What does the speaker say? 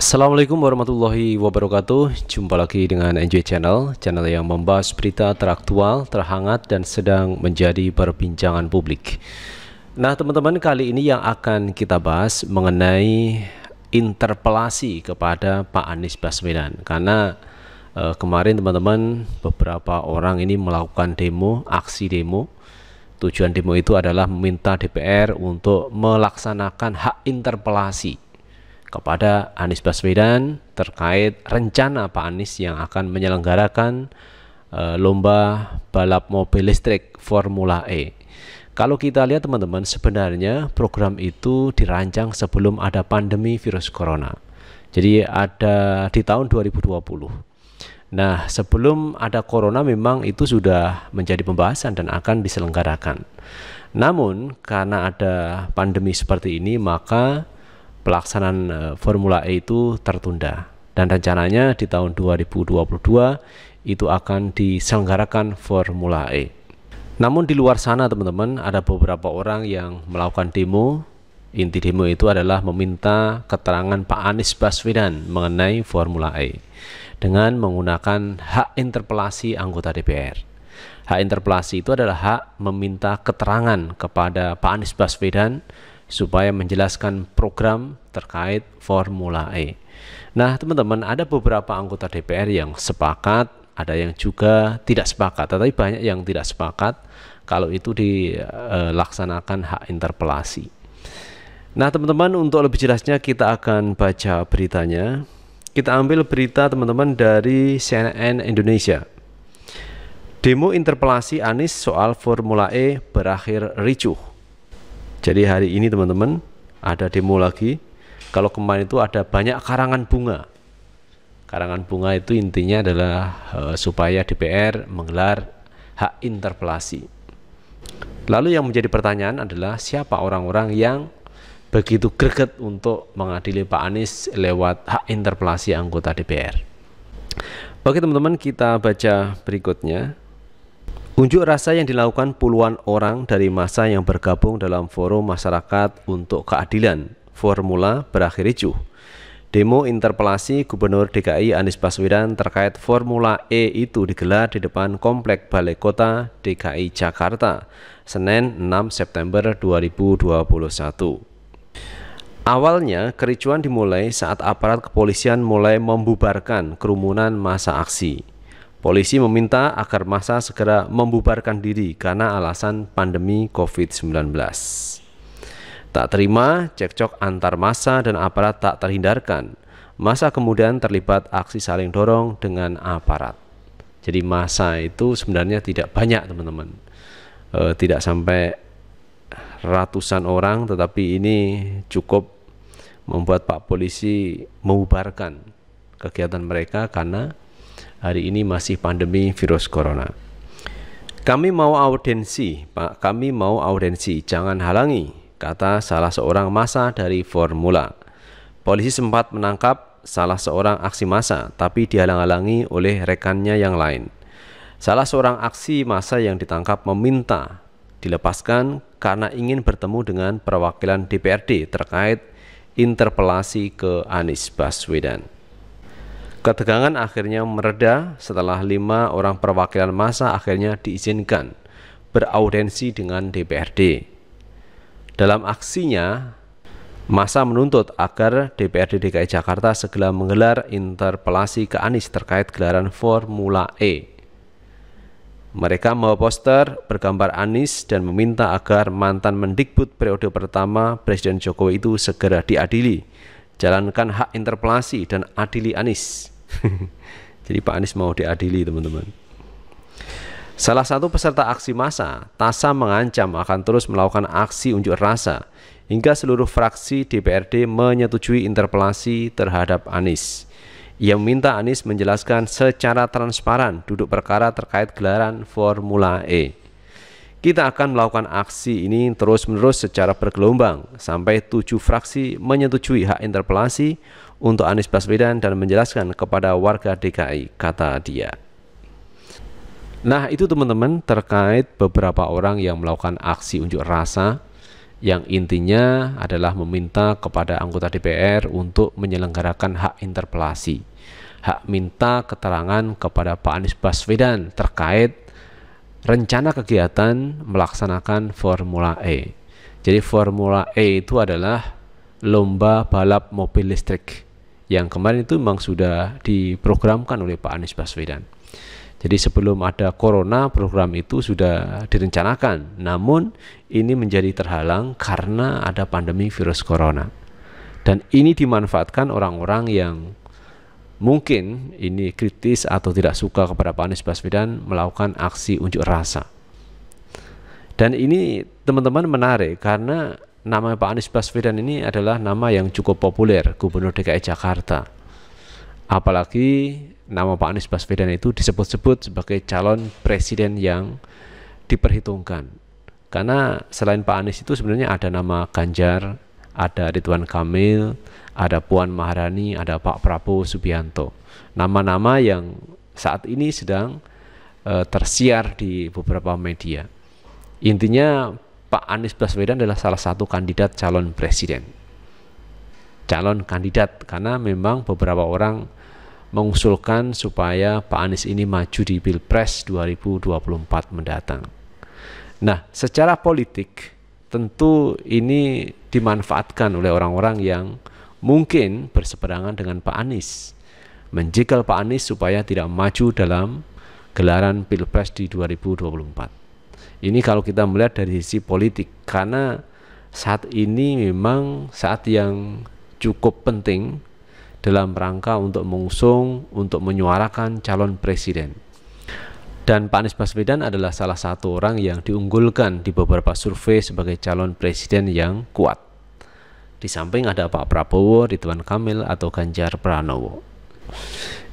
Assalamualaikum warahmatullahi wabarakatuh Jumpa lagi dengan NJ Channel Channel yang membahas berita teraktual, terhangat, dan sedang menjadi perbincangan publik Nah teman-teman kali ini yang akan kita bahas mengenai interpelasi kepada Pak Anies Baswedan Karena uh, kemarin teman-teman beberapa orang ini melakukan demo, aksi demo. Tujuan demo itu adalah meminta DPR untuk melaksanakan hak interpelasi kepada Anies Baswedan terkait rencana Pak Anies yang akan menyelenggarakan uh, lomba balap mobil listrik Formula E. Kalau kita lihat teman-teman, sebenarnya program itu dirancang sebelum ada pandemi virus corona. Jadi ada di tahun 2020 Nah, sebelum ada corona memang itu sudah menjadi pembahasan dan akan diselenggarakan. Namun karena ada pandemi seperti ini maka pelaksanaan eh, Formula E itu tertunda dan rencananya di tahun 2022 itu akan diselenggarakan Formula E. Namun di luar sana teman-teman ada beberapa orang yang melakukan demo. Inti demo itu adalah meminta keterangan Pak Anies Baswedan mengenai Formula E dengan menggunakan hak interpelasi anggota DPR. Hak interpelasi itu adalah hak meminta keterangan kepada Pak Anies Baswedan supaya menjelaskan program terkait Formula E. Nah, teman-teman, ada beberapa anggota DPR yang sepakat, ada yang juga tidak sepakat, tetapi banyak yang tidak sepakat kalau itu dilaksanakan hak interpelasi. Nah, teman-teman, untuk lebih jelasnya kita akan baca beritanya. Kita ambil berita teman-teman dari CNN Indonesia. Demo interpelasi Anies soal Formula E berakhir ricuh. Jadi hari ini teman-teman ada demo lagi. Kalau kemarin itu ada banyak karangan bunga. Karangan bunga itu intinya adalah uh, supaya DPR menggelar hak interpelasi. Lalu yang menjadi pertanyaan adalah siapa orang-orang yang begitu greget untuk mengadili Pak Anies lewat hak interpelasi anggota DPR. Oke teman-teman, kita baca berikutnya. Unjuk rasa yang dilakukan puluhan orang dari masa yang bergabung dalam Forum Masyarakat untuk Keadilan, formula berakhir ricuh. Demo interpelasi Gubernur DKI Anies Baswedan terkait Formula E itu digelar di depan Komplek Balai Kota DKI Jakarta, Senin 6 September 2021. Awalnya, kericuan dimulai saat aparat kepolisian mulai membubarkan kerumunan masa aksi. Polisi meminta agar masa segera membubarkan diri karena alasan pandemi COVID-19. Tak terima, cekcok antar masa dan aparat tak terhindarkan. Masa kemudian terlibat aksi saling dorong dengan aparat. Jadi masa itu sebenarnya tidak banyak teman-teman. E, tidak sampai ratusan orang, tetapi ini cukup membuat Pak Polisi mengubarkan kegiatan mereka karena hari ini masih pandemi virus corona. Kami mau audensi, Pak. Kami mau audensi, jangan halangi, kata salah seorang masa dari Formula. Polisi sempat menangkap salah seorang aksi massa, tapi dihalang-halangi oleh rekannya yang lain. Salah seorang aksi masa yang ditangkap meminta dilepaskan karena ingin bertemu dengan perwakilan DPRD terkait interpelasi ke Anies Baswedan. Ketegangan akhirnya mereda setelah lima orang perwakilan masa akhirnya diizinkan beraudensi dengan DPRD. Dalam aksinya, masa menuntut agar DPRD DKI Jakarta segera menggelar interpelasi ke Anies terkait gelaran Formula E mereka membawa poster bergambar Anis dan meminta agar mantan mendikbud periode pertama Presiden Jokowi itu segera diadili. Jalankan hak interpelasi dan adili Anis. Jadi Pak Anis mau diadili teman-teman. Salah satu peserta aksi massa, Tasa mengancam akan terus melakukan aksi unjuk rasa hingga seluruh fraksi DPRD menyetujui interpelasi terhadap Anies. Ia meminta Anies menjelaskan secara transparan duduk perkara terkait gelaran Formula E. Kita akan melakukan aksi ini terus-menerus secara bergelombang sampai tujuh fraksi menyetujui hak interpelasi untuk Anies Baswedan dan menjelaskan kepada warga DKI, kata dia. Nah itu teman-teman terkait beberapa orang yang melakukan aksi unjuk rasa yang intinya adalah meminta kepada anggota DPR untuk menyelenggarakan hak interpelasi hak minta keterangan kepada Pak Anies Baswedan terkait rencana kegiatan melaksanakan Formula E. Jadi Formula E itu adalah lomba balap mobil listrik yang kemarin itu memang sudah diprogramkan oleh Pak Anies Baswedan. Jadi sebelum ada corona program itu sudah direncanakan. Namun ini menjadi terhalang karena ada pandemi virus corona. Dan ini dimanfaatkan orang-orang yang mungkin ini kritis atau tidak suka kepada Pak Anies Baswedan melakukan aksi unjuk rasa. Dan ini teman-teman menarik karena nama Pak Anies Baswedan ini adalah nama yang cukup populer Gubernur DKI Jakarta. Apalagi nama Pak Anies Baswedan itu disebut-sebut sebagai calon presiden yang diperhitungkan. Karena selain Pak Anies itu sebenarnya ada nama Ganjar, ada Ridwan Kamil, ada Puan Maharani, ada Pak Prabowo Subianto. Nama-nama yang saat ini sedang uh, tersiar di beberapa media. Intinya Pak Anies Baswedan adalah salah satu kandidat calon presiden. Calon kandidat karena memang beberapa orang mengusulkan supaya Pak Anies ini maju di Pilpres 2024 mendatang. Nah, secara politik tentu ini dimanfaatkan oleh orang-orang yang mungkin berseberangan dengan Pak Anies. Menjegal Pak Anies supaya tidak maju dalam gelaran Pilpres di 2024. Ini kalau kita melihat dari sisi politik karena saat ini memang saat yang cukup penting dalam rangka untuk mengusung untuk menyuarakan calon presiden dan Pak Anies Baswedan adalah salah satu orang yang diunggulkan di beberapa survei sebagai calon presiden yang kuat. Di samping ada Pak Prabowo, Ridwan Kamil, atau Ganjar Pranowo.